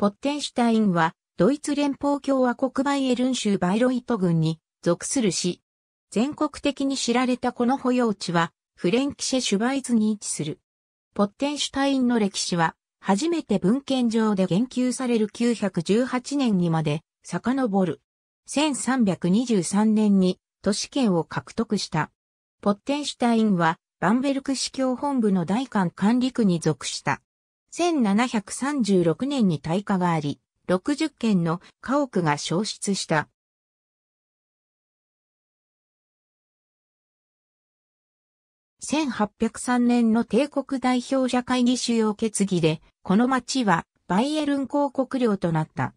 ポッテンシュタインは、ドイツ連邦共和国バイエルン州バイロイト郡に属する市。全国的に知られたこの保養地は、フレンキシェ・シュバイズに位置する。ポッテンシュタインの歴史は、初めて文献上で言及される918年にまで遡る。1323年に都市圏を獲得した。ポッテンシュタインは、バンベルク市教本部の大官管理区に属した。1736年に退化があり、60軒の家屋が消失した。1803年の帝国代表者会議主要決議で、この町はバイエルン公国領となった。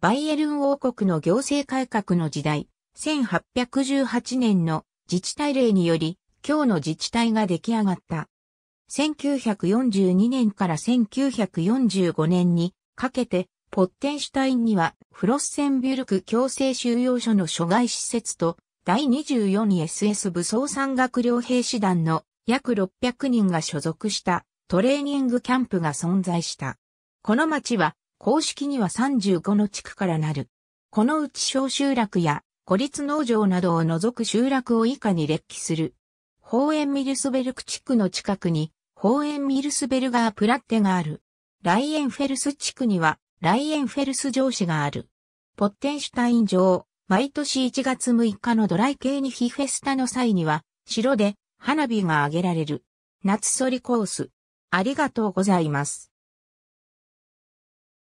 バイエルン王国の行政改革の時代、1818年の自治体令により、今日の自治体が出来上がった。1942年から1945年にかけて、ポッテンシュタインにはフロッセンビュルク強制収容所の諸外施設と第 24SS 武装山岳両兵士団の約600人が所属したトレーニングキャンプが存在した。この町は公式には35の地区からなる。このうち小集落や孤立農場などを除く集落を以下に列記する。ホーエンミルスベルク地区の近くにホーエンミルスベルガープラッテがある。ライエンフェルス地区には、ライエンフェルス城市がある。ポッテンシュタイン城、毎年1月6日のドライ系にヒフェスタの際には、城で花火が上げられる。夏ソリコース。ありがとうございます。